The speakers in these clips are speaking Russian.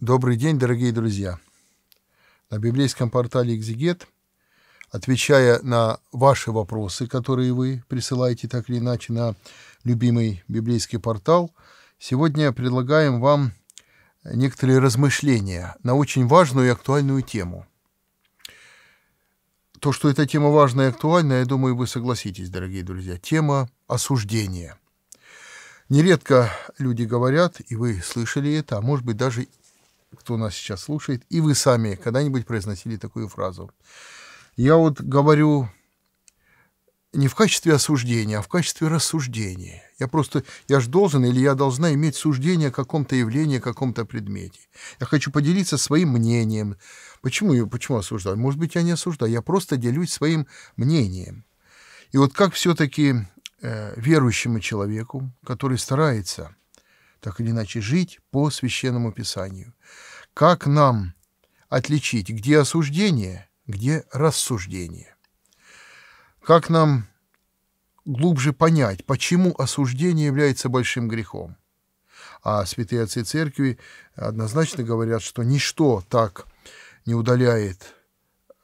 Добрый день, дорогие друзья! На библейском портале «Экзегет», отвечая на ваши вопросы, которые вы присылаете так или иначе на любимый библейский портал, сегодня предлагаем вам некоторые размышления на очень важную и актуальную тему. То, что эта тема важна и актуальна, я думаю, вы согласитесь, дорогие друзья. Тема осуждения – Нередко люди говорят, и вы слышали это, а может быть даже кто нас сейчас слушает, и вы сами когда-нибудь произносили такую фразу. Я вот говорю не в качестве осуждения, а в качестве рассуждения. Я просто, я же должен или я должна иметь суждение о каком-то явлении, о каком-то предмете. Я хочу поделиться своим мнением. Почему, почему осуждаю? Может быть, я не осуждаю, я просто делюсь своим мнением. И вот как все-таки э, верующему человеку, который старается так или иначе жить по священному писанию. Как нам отличить, где осуждение, где рассуждение? Как нам глубже понять, почему осуждение является большим грехом? А святые отцы церкви однозначно говорят, что ничто так не удаляет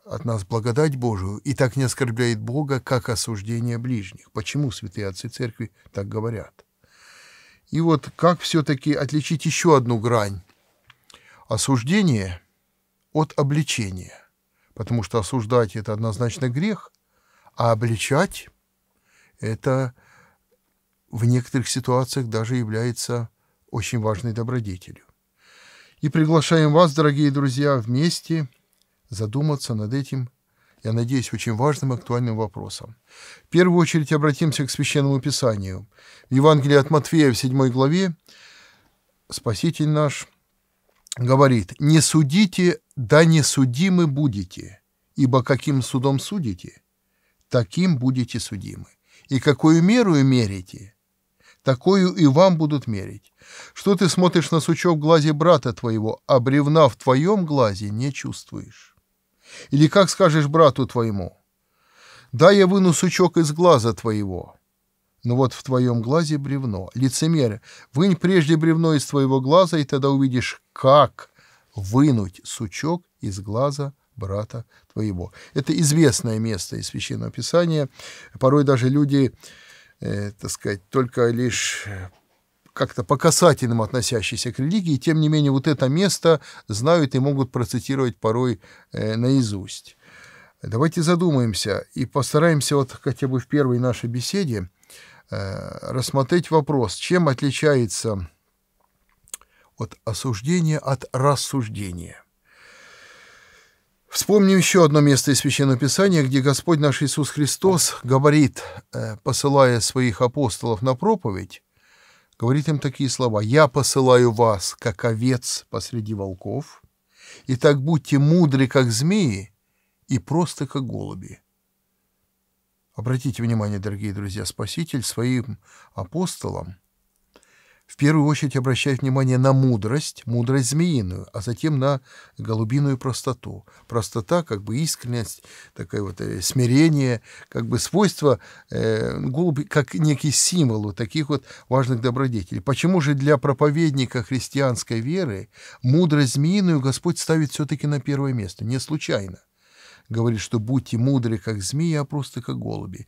от нас благодать Божию и так не оскорбляет Бога, как осуждение ближних. Почему святые отцы церкви так говорят? И вот как все-таки отличить еще одну грань? Осуждение от обличения. Потому что осуждать – это однозначно грех, а обличать – это в некоторых ситуациях даже является очень важной добродетелью. И приглашаем вас, дорогие друзья, вместе задуматься над этим я надеюсь, очень важным и актуальным вопросом. В первую очередь обратимся к Священному Писанию. В Евангелии от Матфея в 7 главе Спаситель наш говорит, «Не судите, да не судимы будете, ибо каким судом судите, таким будете судимы. И какую меру мерите, такую и вам будут мерить. Что ты смотришь на сучок в глазе брата твоего, а бревна в твоем глазе не чувствуешь?» Или как скажешь брату твоему? Да, я выну сучок из глаза твоего. Но вот в твоем глазе бревно. Лицемер, вынь прежде бревно из твоего глаза, и тогда увидишь, как вынуть сучок из глаза брата твоего. Это известное место из Священного Писания. Порой даже люди, э, так сказать, только лишь как-то по касательным относящийся к религии, тем не менее вот это место знают и могут процитировать порой э, наизусть. Давайте задумаемся и постараемся вот хотя бы в первой нашей беседе э, рассмотреть вопрос, чем отличается от осуждения от рассуждения. Вспомним еще одно место из Священного Писания, где Господь наш Иисус Христос говорит, э, посылая своих апостолов на проповедь, говорит им такие слова. «Я посылаю вас, как овец посреди волков, и так будьте мудры, как змеи, и просто, как голуби». Обратите внимание, дорогие друзья, Спаситель своим апостолам в первую очередь обращает внимание на мудрость, мудрость змеиную, а затем на голубиную простоту. Простота, как бы искренность, такое вот э, смирение, как бы свойство э, голуби, как некий символ вот таких вот важных добродетелей. Почему же для проповедника христианской веры мудрость змеиную Господь ставит все-таки на первое место? Не случайно говорит, что будьте мудры, как змеи, а просто как голуби.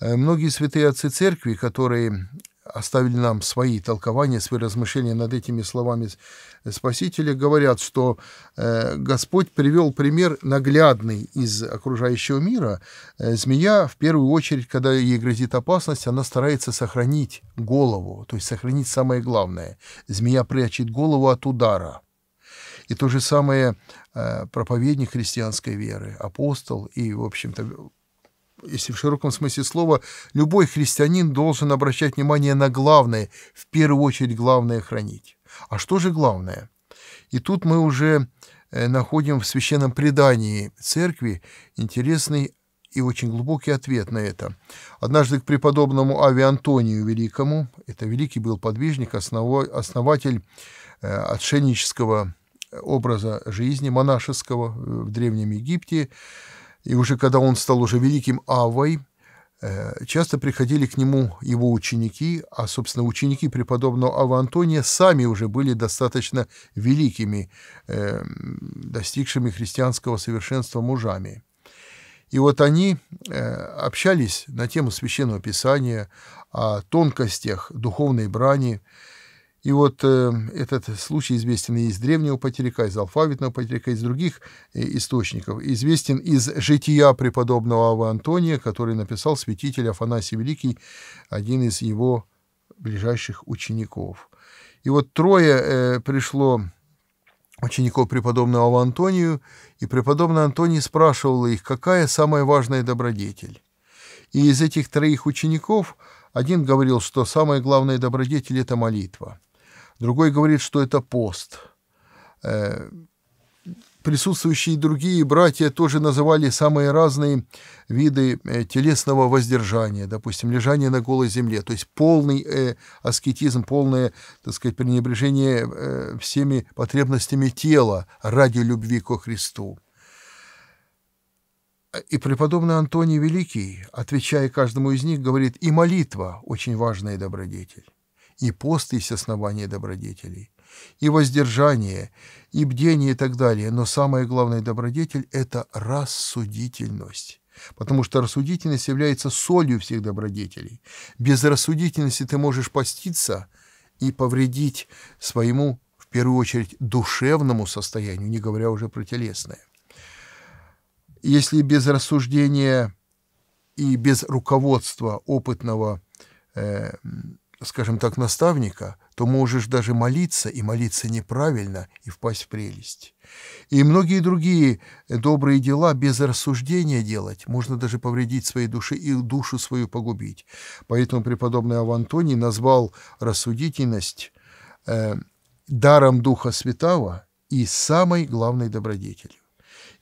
Э, многие святые отцы церкви, которые оставили нам свои толкования, свои размышления над этими словами Спасителя, говорят, что э, Господь привел пример наглядный из окружающего мира. Э, змея, в первую очередь, когда ей грозит опасность, она старается сохранить голову, то есть сохранить самое главное. Змея прячет голову от удара. И то же самое э, проповедник христианской веры, апостол и, в общем-то, если в широком смысле слова, любой христианин должен обращать внимание на главное, в первую очередь главное хранить. А что же главное? И тут мы уже э, находим в священном предании церкви интересный и очень глубокий ответ на это. Однажды к преподобному Ави Антонию Великому, это великий был подвижник, основатель э, отшельнического э, образа жизни, монашеского в Древнем Египте, и уже когда он стал уже великим Авой, э, часто приходили к нему его ученики, а, собственно, ученики преподобного Ава Антония сами уже были достаточно великими, э, достигшими христианского совершенства мужами. И вот они э, общались на тему Священного Писания, о тонкостях духовной брани, и вот э, этот случай известен и из древнего потеряка, из алфавитного потеряка, из других э, источников. Известен из жития преподобного Авы Антония, который написал святитель Афанасий Великий, один из его ближайших учеников. И вот трое э, пришло учеников преподобного Авы Антонию, и преподобный Антоний спрашивал их, какая самая важная добродетель. И из этих троих учеников один говорил, что самая главная добродетель – это молитва – другой говорит, что это пост. Э, присутствующие другие братья тоже называли самые разные виды э, телесного воздержания, допустим, лежание на голой земле, то есть полный э, аскетизм, полное, так сказать, пренебрежение всеми потребностями тела ради любви ко Христу. И преподобный Антоний Великий, отвечая каждому из них, говорит, и молитва – очень важная добродетель и посты есть основание добродетелей, и воздержание, и бдение и так далее. Но самое главное добродетель – это рассудительность. Потому что рассудительность является солью всех добродетелей. Без рассудительности ты можешь поститься и повредить своему, в первую очередь, душевному состоянию, не говоря уже про телесное. Если без рассуждения и без руководства опытного э, скажем так, наставника, то можешь даже молиться, и молиться неправильно, и впасть в прелесть. И многие другие добрые дела без рассуждения делать, можно даже повредить своей душе и душу свою погубить. Поэтому преподобный Авантоний назвал рассудительность э, даром Духа Святого и самой главной добродетелью.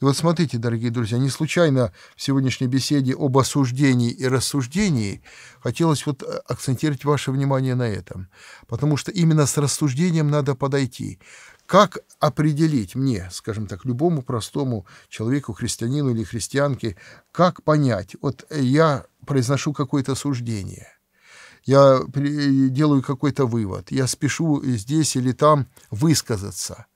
И вот смотрите, дорогие друзья, не случайно в сегодняшней беседе об осуждении и рассуждении хотелось вот э, акцентировать ваше внимание на этом. Потому что именно с рассуждением надо подойти. Как определить мне, скажем так, любому простому человеку, христианину или христианке, как понять, вот э, я произношу какое-то суждение – я э, делаю какой-то вывод, я спешу здесь или там высказаться.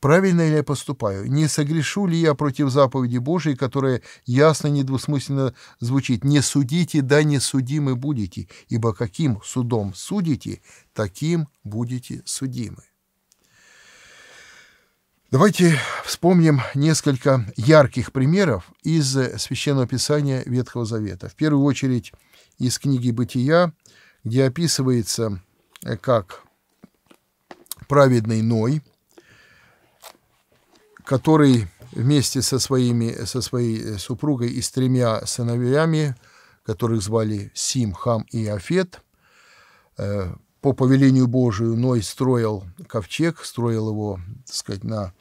Правильно ли я поступаю? Не согрешу ли я против заповеди Божией, которая ясно, недвусмысленно звучит? «Не судите, да не судимы будете, ибо каким судом судите, таким будете судимы». Давайте вспомним несколько ярких примеров из Священного Писания Ветхого Завета. В первую очередь из книги «Бытия», где описывается, э, как праведный Ной который вместе со, своими, со своей супругой и с тремя сыновьями, которых звали Сим, Хам и Афет, э, по повелению Божию Ной строил ковчег, строил его, так сказать, на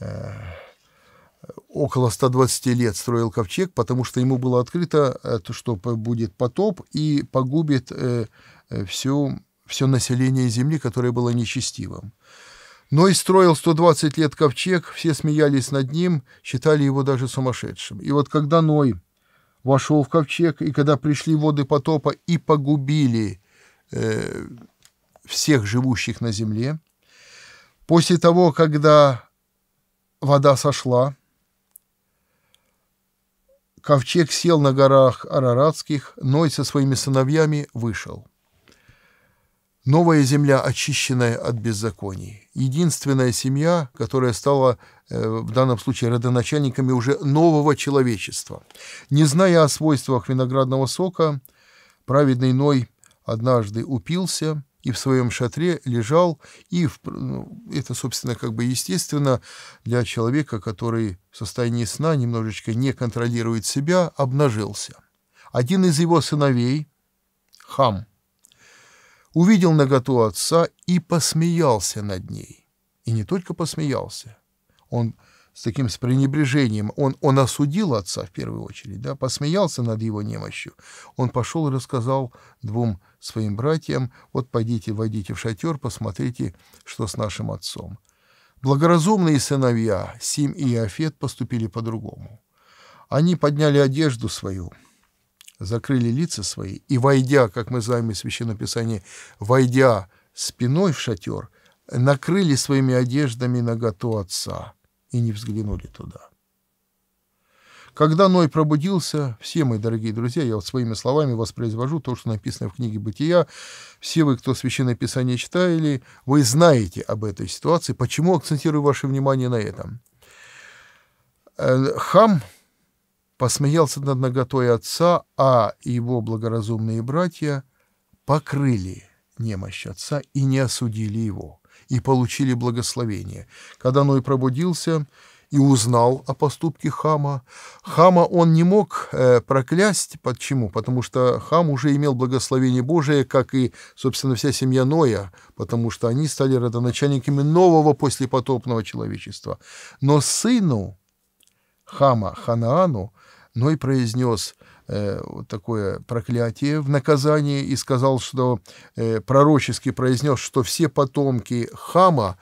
э, около 120 лет строил ковчег, потому что ему было открыто, э, что будет потоп и погубит всю, все население земли, которое было нечестивым. Ной строил 120 лет ковчег, все смеялись над ним, считали его даже сумасшедшим. И вот когда Ной вошел в ковчег, и когда пришли воды потопа и погубили э, всех живущих на земле, после того, когда вода сошла, ковчег сел на горах Араратских, Ной со своими сыновьями вышел. Новая земля, очищенная от беззаконий. Единственная семья, которая стала э, в данном случае родоначальниками уже нового человечества. Не зная о свойствах виноградного сока, праведный Ной однажды упился и в своем шатре лежал, и в, ну, это, собственно, как бы естественно для человека, который в состоянии сна немножечко не контролирует себя, обнажился. Один из его сыновей, Хам – увидел наготу отца и посмеялся над ней. И не только посмеялся, он с таким с пренебрежением, он, он осудил отца в первую очередь, да, посмеялся над его немощью. Он пошел и рассказал двум своим братьям, вот пойдите, войдите в шатер, посмотрите, что с нашим отцом. Благоразумные сыновья Сим и Афет поступили по-другому. Они подняли одежду свою, закрыли лица свои, и, войдя, как мы знаем из Священного Писания, войдя спиной в шатер, накрыли своими одеждами наготу отца и не взглянули туда. Когда Ной пробудился, все мои дорогие друзья, я вот своими словами воспроизвожу то, что написано в книге «Бытия». Все вы, кто Священное Писание читали, вы знаете об этой ситуации. Почему акцентирую ваше внимание на этом? Э, хам, посмеялся над наготой отца, а его благоразумные братья покрыли немощь отца и не осудили его, и получили благословение. Когда Ной пробудился и узнал о поступке хама, хама он не мог э, проклясть. Почему? Потому что хам уже имел благословение Божие, как и, собственно, вся семья Ноя, потому что они стали родоначальниками нового послепотопного человечества. Но сыну хама Ханаану – но и произнес э, вот такое проклятие в наказание и сказал, что э, пророчески произнес, что все потомки Хама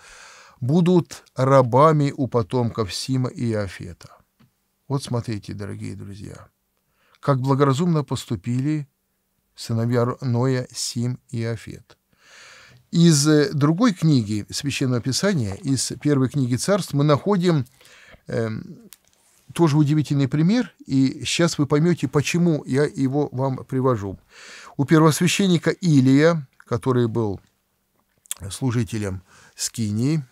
будут рабами у потомков Сима и Афета. Вот смотрите, дорогие друзья, как благоразумно поступили сыновья Ноя, Сим и Афет. Из э, другой книги Священного Писания, из первой книги Царств, мы находим эм, тоже удивительный пример, и сейчас вы поймете, почему я его вам привожу. У первосвященника Илия, который был служителем Скинии,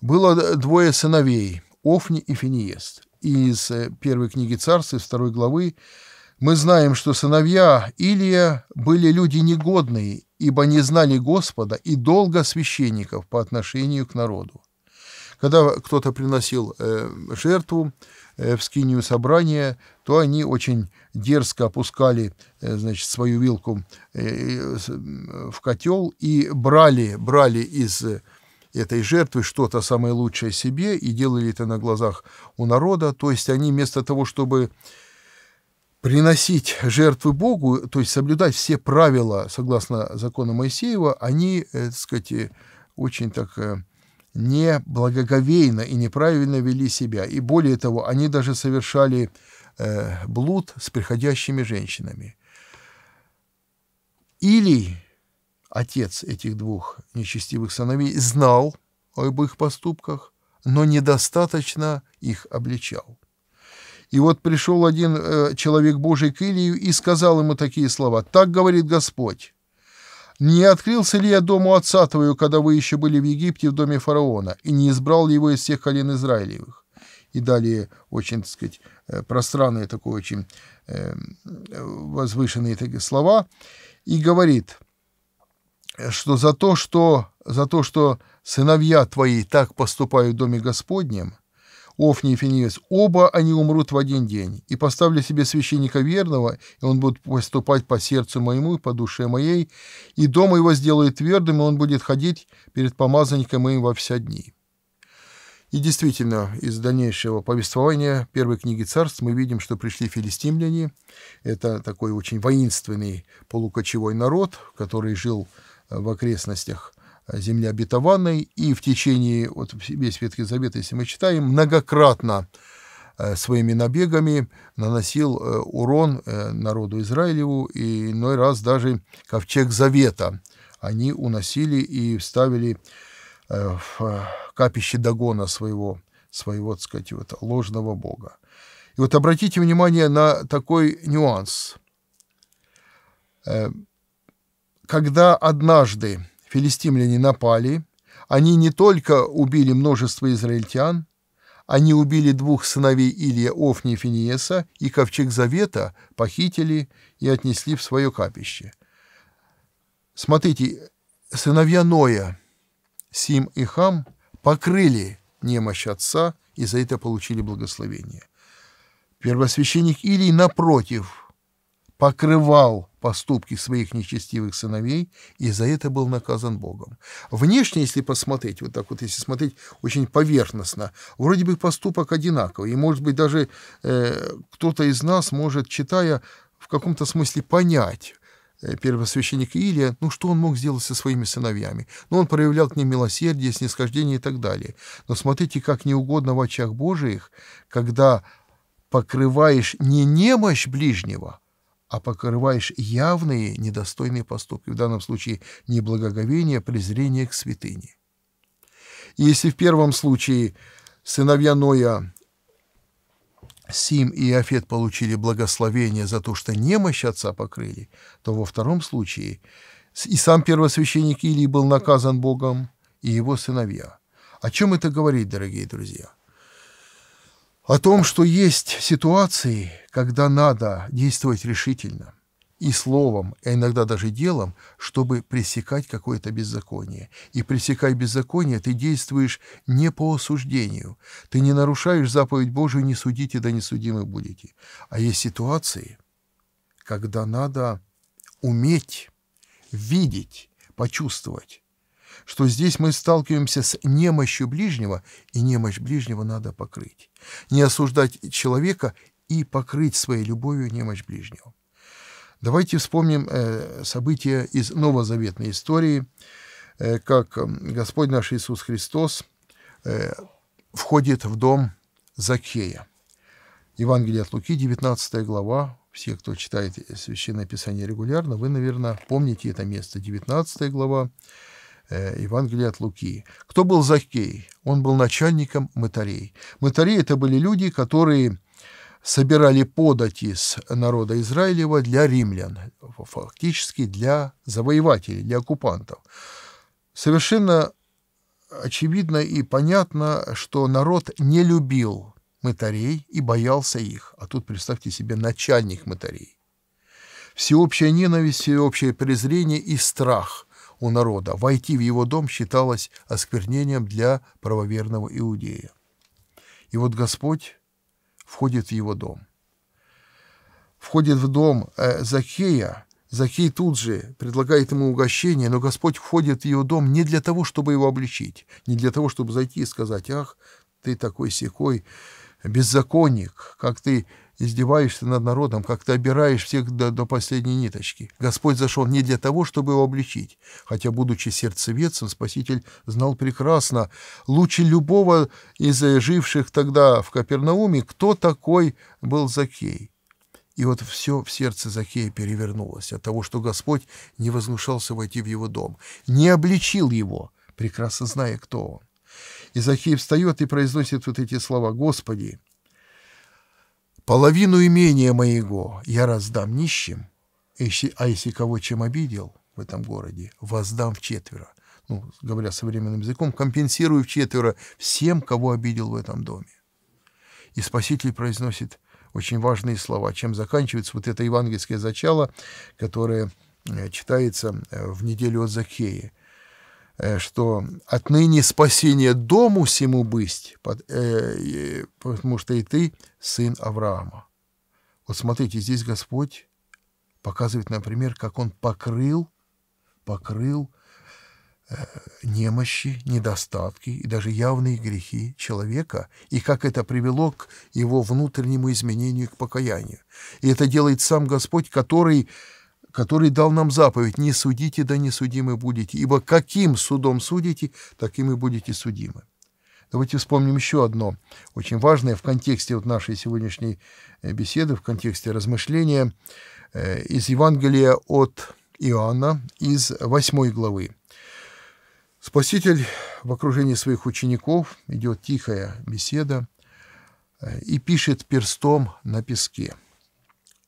было двое сыновей, Офни и Финиест. Из э, первой книги царств, из второй главы, мы знаем, что сыновья Илия были люди негодные, ибо не знали Господа и долго священников по отношению к народу когда кто-то приносил э, жертву э, в скинию собрания, то они очень дерзко опускали э, значит, свою вилку э, в котел и брали, брали из этой жертвы что-то самое лучшее себе и делали это на глазах у народа. То есть они вместо того, чтобы приносить жертвы Богу, то есть соблюдать все правила согласно закону Моисеева, они, э, так сказать, э, очень так э, неблагоговейно и неправильно вели себя. И более того, они даже совершали э, блуд с приходящими женщинами. Или отец этих двух нечестивых сыновей знал об их поступках, но недостаточно их обличал. И вот пришел один э, человек Божий к Илию и сказал ему такие слова. «Так говорит Господь, не открылся ли я дому отца твою, когда вы еще были в Египте в доме фараона, и не избрал ли его из всех колен Израилевых? И далее очень, так сказать, э, пространные, такой очень э, возвышенные такие слова. И говорит, что за то, что, за то, что сыновья твои так поступают в доме Господнем, Офни и Финиес, оба они умрут в один день, и поставлю себе священника верного, и он будет поступать по сердцу моему и по душе моей, и дома его сделаю твердым, и он будет ходить перед помазанником моим во все дни». И действительно, из дальнейшего повествования первой книги царств мы видим, что пришли филистимляне. Это такой очень воинственный полукочевой народ, который жил э, в окрестностях земли обетованной, и в течение, вот весь Ветхий Завет, если мы читаем, многократно э, своими набегами наносил э, урон э, народу Израилеву, и иной раз даже ковчег Завета они уносили и вставили в капище Дагона своего, своего, так сказать, вот, ложного бога. И вот обратите внимание на такой нюанс. Когда однажды филистимляне напали, они не только убили множество израильтян, они убили двух сыновей Илья, Офни и Финиеса, и ковчег Завета похитили и отнесли в свое капище. Смотрите, сыновья Ноя, Сим и Хам, покрыли немощь отца и за это получили благословение. Первосвященник Илий, напротив, покрывал поступки своих нечестивых сыновей, и за это был наказан Богом. Внешне, если посмотреть, вот так вот, если смотреть очень поверхностно, вроде бы поступок одинаковый, и, может быть, даже э, кто-то из нас может, читая, в каком-то смысле понять, э, первосвященник Илья, ну что он мог сделать со своими сыновьями? Ну, он проявлял к ним милосердие, снисхождение и так далее. Но смотрите, как неугодно в очах Божиих, когда покрываешь не немощь ближнего, а покрываешь явные недостойные поступки, в данном случае неблагоговение, презрение к святыне. Если в первом случае сыновья Ноя Сим и Афет получили благословение за то, что немощь отца покрыли, то во втором случае и сам первосвященник Илий был наказан Богом, и его сыновья. О чем это говорит, дорогие друзья? о том, что есть ситуации, когда надо действовать решительно и словом, а иногда даже делом, чтобы пресекать какое-то беззаконие. И пресекая беззаконие, ты действуешь не по осуждению. Ты не нарушаешь заповедь Божию «не судите, да не судимы будете». А есть ситуации, когда надо уметь видеть, почувствовать, что здесь мы сталкиваемся с немощью ближнего, и немощь ближнего надо покрыть не осуждать человека и покрыть своей любовью немощь ближнего. Давайте вспомним э, события из новозаветной истории, э, как Господь наш Иисус Христос э, входит в дом Закея. Евангелие от Луки, 19 глава. Все, кто читает Священное Писание регулярно, вы, наверное, помните это место. 19 глава, Э, Евангелие от Луки. Кто был Закей? Он был начальником мытарей. Мытарей это были люди, которые собирали подати с народа Израилева для римлян, фактически для завоевателей, для оккупантов. Совершенно очевидно и понятно, что народ не любил мытарей и боялся их. А тут представьте себе начальник мытарей. Всеобщая ненависть, всеобщее презрение и страх – у народа. Войти в его дом считалось осквернением для правоверного иудея. И вот Господь входит в его дом. Входит в дом э, Закея. Закей тут же предлагает ему угощение, но Господь входит в его дом не для того, чтобы его обличить, не для того, чтобы зайти и сказать, ах, ты такой секой, беззаконник, как ты издеваешься над народом, как ты обираешь всех до, до последней ниточки. Господь зашел не для того, чтобы его обличить, хотя, будучи сердцеведцем, Спаситель знал прекрасно, лучше любого из живших тогда в Капернауме, кто такой был Закей. И вот все в сердце Закея перевернулось от того, что Господь не возгнушался войти в его дом, не обличил его, прекрасно зная, кто он. Изахей встает и произносит вот эти слова «Господи, половину имения моего я раздам нищим, а если кого чем обидел в этом городе, воздам в четверо». Ну, говоря современным языком, компенсирую в четверо всем, кого обидел в этом доме. И Спаситель произносит очень важные слова, чем заканчивается вот это евангельское зачало, которое э, читается э, в неделю от Закея. Э, что отныне спасение дому сему бысть, э, потому что и ты сын Авраама. Вот смотрите, здесь Господь показывает, например, как Он покрыл, покрыл э, немощи, недостатки и даже явные грехи человека, и как это привело к его внутреннему изменению, к покаянию. И это делает сам Господь, который который дал нам заповедь «Не судите, да не судимы будете, ибо каким судом судите, таким и будете судимы». Давайте вспомним еще одно очень важное в контексте вот нашей сегодняшней э, беседы, в контексте размышления э, из Евангелия от Иоанна, из 8 главы. Спаситель в окружении своих учеников, идет тихая беседа, э, и пишет перстом на песке –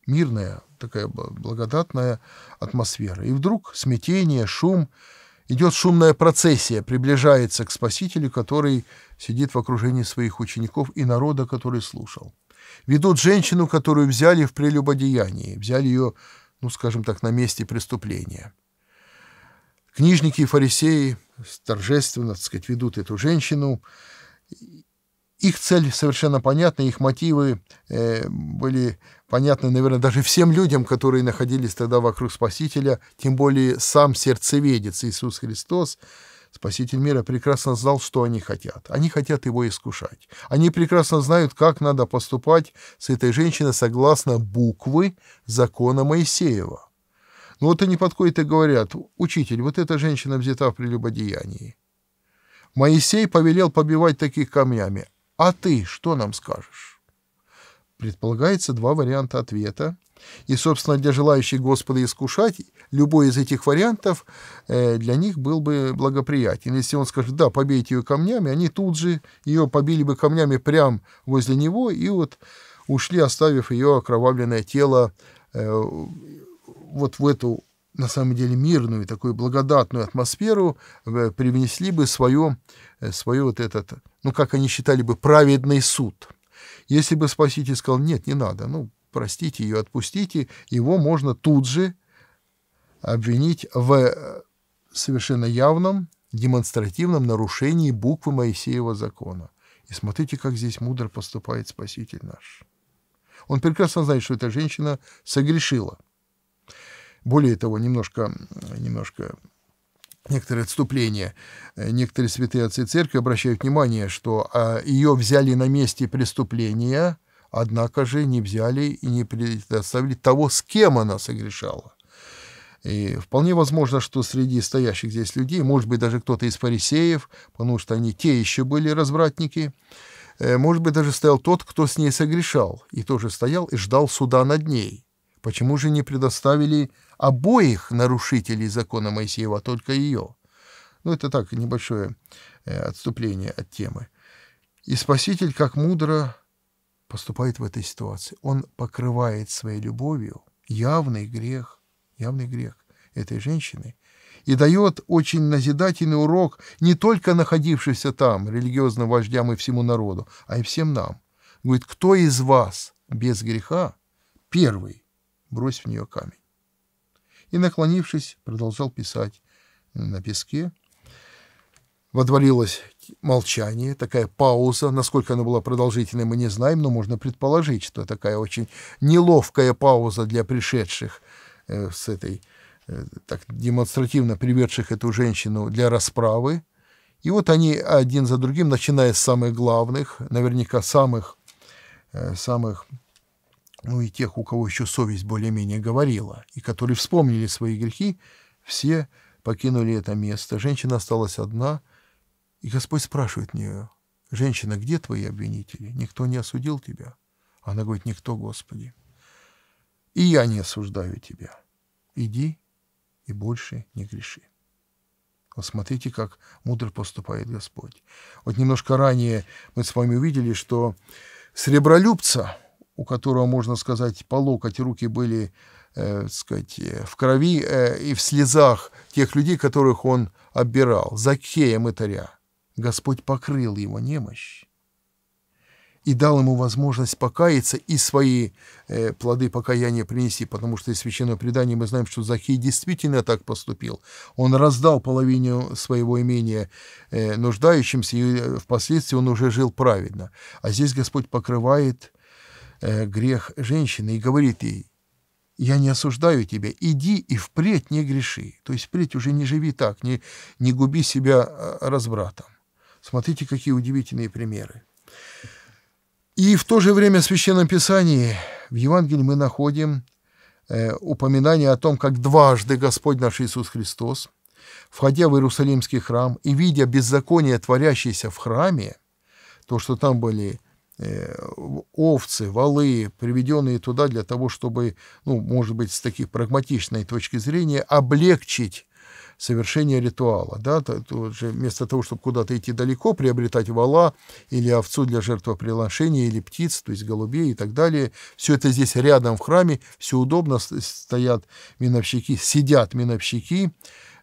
мирная, такая благодатная атмосфера. И вдруг смятение, шум, идет шумная процессия, приближается к Спасителю, который сидит в окружении своих учеников и народа, который слушал. Ведут женщину, которую взяли в прелюбодеянии, взяли ее, ну, скажем так, на месте преступления. Книжники и фарисеи торжественно, так сказать, ведут эту женщину, их цель совершенно понятна, их мотивы э, были понятны, наверное, даже всем людям, которые находились тогда вокруг Спасителя, тем более сам сердцеведец Иисус Христос, Спаситель мира, прекрасно знал, что они хотят. Они хотят его искушать. Они прекрасно знают, как надо поступать с этой женщиной согласно буквы закона Моисеева. Но ну, вот они подходят и говорят, «Учитель, вот эта женщина взята в прелюбодеянии. Моисей повелел побивать таких камнями, а ты что нам скажешь? Предполагается два варианта ответа. И, собственно, для желающих Господа искушать, любой из этих вариантов э, для них был бы благоприятен. Если он скажет, да, побейте ее камнями, они тут же ее побили бы камнями прямо возле него и вот ушли, оставив ее окровавленное тело э, вот в эту, на самом деле, мирную, такую благодатную атмосферу, э, привнесли бы свое Э, свою вот этот, ну, как они считали бы, праведный суд. Если бы Спаситель сказал, нет, не надо, ну, простите ее, отпустите, его можно тут же обвинить в э, совершенно явном демонстративном нарушении буквы Моисеева закона. И смотрите, как здесь мудро поступает Спаситель наш. Он прекрасно знает, что эта женщина согрешила. Более того, немножко, немножко некоторые отступления. Э, некоторые святые отцы церкви обращают внимание, что а, ее взяли на месте преступления, однако же не взяли и не предоставили того, с кем она согрешала. И вполне возможно, что среди стоящих здесь людей, может быть, даже кто-то из фарисеев, потому что они те еще были развратники, э, может быть, даже стоял тот, кто с ней согрешал, и тоже стоял и ждал суда над ней. Почему же не предоставили обоих нарушителей закона Моисеева, а только ее. Ну, это так, небольшое э, отступление от темы. И Спаситель, как мудро, поступает в этой ситуации. Он покрывает своей любовью явный грех, явный грех этой женщины и дает очень назидательный урок не только находившимся там, религиозным вождям и всему народу, а и всем нам. Говорит, кто из вас без греха первый брось в нее камень и, наклонившись, продолжал писать на песке. Водворилось молчание, такая пауза. Насколько она была продолжительной, мы не знаем, но можно предположить, что такая очень неловкая пауза для пришедших э, с этой, э, так демонстративно приведших эту женщину для расправы. И вот они один за другим, начиная с самых главных, наверняка самых, э, самых ну и тех, у кого еще совесть более-менее говорила, и которые вспомнили свои грехи, все покинули это место. Женщина осталась одна, и Господь спрашивает нее, «Женщина, где твои обвинители? Никто не осудил тебя?» Она говорит, «Никто, Господи. И я не осуждаю тебя. Иди и больше не греши». Вот смотрите, как мудро поступает Господь. Вот немножко ранее мы с вами увидели, что сребролюбца – у которого, можно сказать, по локоть руки были э, сказать, э, в крови э, и в слезах тех людей, которых он оббирал, Закея мытаря. Господь покрыл его немощь и дал ему возможность покаяться и свои э, плоды покаяния принести, потому что из священного предания мы знаем, что Захей действительно так поступил. Он раздал половину своего имения э, нуждающимся, и э, впоследствии он уже жил праведно. А здесь Господь покрывает Э, грех женщины и говорит ей, я не осуждаю тебя, иди и впредь не греши. То есть впредь уже не живи так, не, не губи себя э, разбратом. Смотрите, какие удивительные примеры. И в то же время в Священном Писании, в Евангелии мы находим э, упоминание о том, как дважды Господь наш Иисус Христос, входя в Иерусалимский храм и видя беззаконие, творящееся в храме, то, что там были Э, овцы, валы, приведенные туда для того, чтобы, ну, может быть, с таких прагматичной точки зрения, облегчить совершение ритуала. Да? То, то же вместо того, чтобы куда-то идти далеко, приобретать вала или овцу для жертвоприношения, или птиц, то есть голубей и так далее. Все это здесь рядом в храме, все удобно, стоят миновщики, сидят миновщики,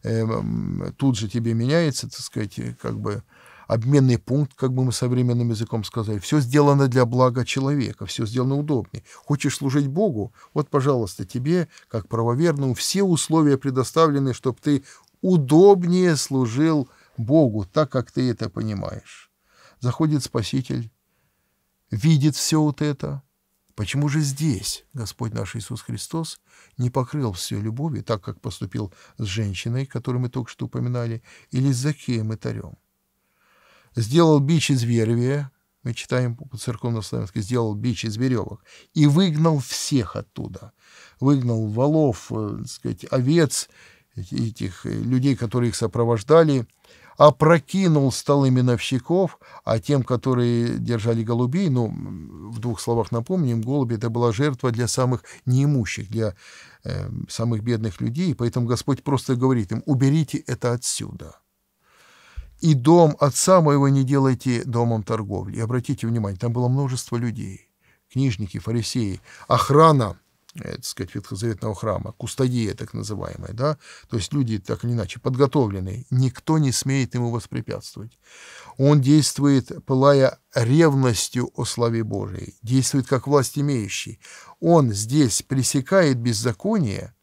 эм, тут же тебе меняется, так сказать, как бы обменный пункт, как бы мы современным языком сказали. Все сделано для блага человека, все сделано удобнее. Хочешь служить Богу? Вот, пожалуйста, тебе, как правоверному, все условия предоставлены, чтобы ты удобнее служил Богу, так, как ты это понимаешь. Заходит Спаситель, видит все вот это. Почему же здесь Господь наш Иисус Христос не покрыл все любовью, так как поступил с женщиной, которую мы только что упоминали, или с Закеем и Тарем? сделал бич из вервия, мы читаем по-церковно-славянски, сделал бич из веревок, и выгнал всех оттуда. Выгнал валов, э, так сказать, овец, этих э, людей, которые их сопровождали, опрокинул столы миновщиков, а тем, которые держали голубей, ну, в двух словах напомним, голуби — это была жертва для самых неимущих, для э, самых бедных людей, поэтому Господь просто говорит им, уберите это отсюда и дом отца моего не делайте домом торговли. И обратите внимание, там было множество людей, книжники, фарисеи, охрана, это сказать, Ветхозаветного храма, кустодия так называемая, да, то есть люди так или иначе подготовленные, никто не смеет ему воспрепятствовать. Он действует, пылая ревностью о славе Божией, действует как власть имеющий. Он здесь пресекает беззаконие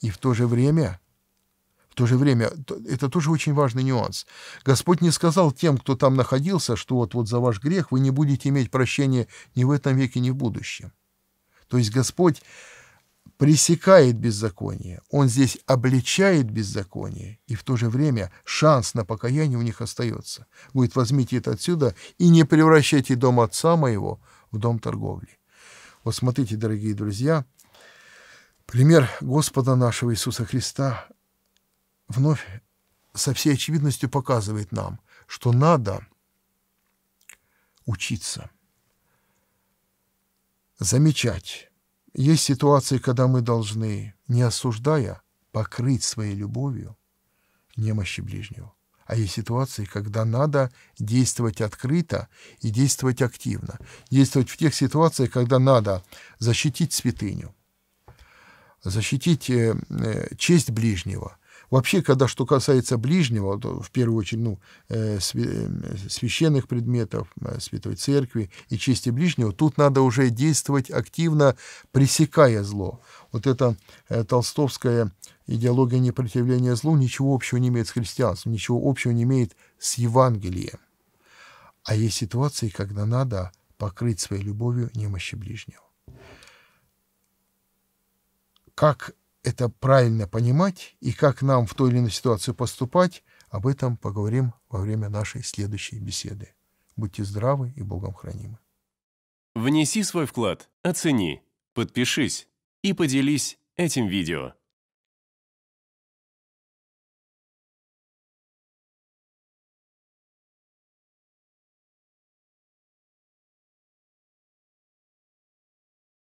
и в то же время – то же время, это тоже очень важный нюанс. Господь не сказал тем, кто там находился, что вот-вот за ваш грех вы не будете иметь прощения ни в этом веке, ни в будущем. То есть Господь пресекает беззаконие, Он здесь обличает беззаконие, и в то же время шанс на покаяние у них остается. Будет, возьмите это отсюда и не превращайте дом отца моего в дом торговли. Вот смотрите, дорогие друзья, пример Господа нашего Иисуса Христа – вновь со всей очевидностью показывает нам, что надо учиться, замечать. Есть ситуации, когда мы должны, не осуждая, покрыть своей любовью немощи ближнего. А есть ситуации, когда надо действовать открыто и действовать активно. Действовать в тех ситуациях, когда надо защитить святыню, защитить э, э, честь ближнего, Вообще, когда что касается ближнего, то в первую очередь ну, э, э, священных предметов, э, Святой Церкви и чести ближнего, тут надо уже действовать активно, пресекая зло. Вот эта толстовская идеология непротивления злу ничего общего не имеет с христианством, ничего общего не имеет с Евангелием. А есть ситуации, когда надо покрыть своей любовью немощи ближнего. Как это правильно понимать и как нам в той или иной ситуации поступать, об этом поговорим во время нашей следующей беседы. Будьте здравы и Богом хранимы. Внеси свой вклад, оцени, подпишись и поделись этим видео.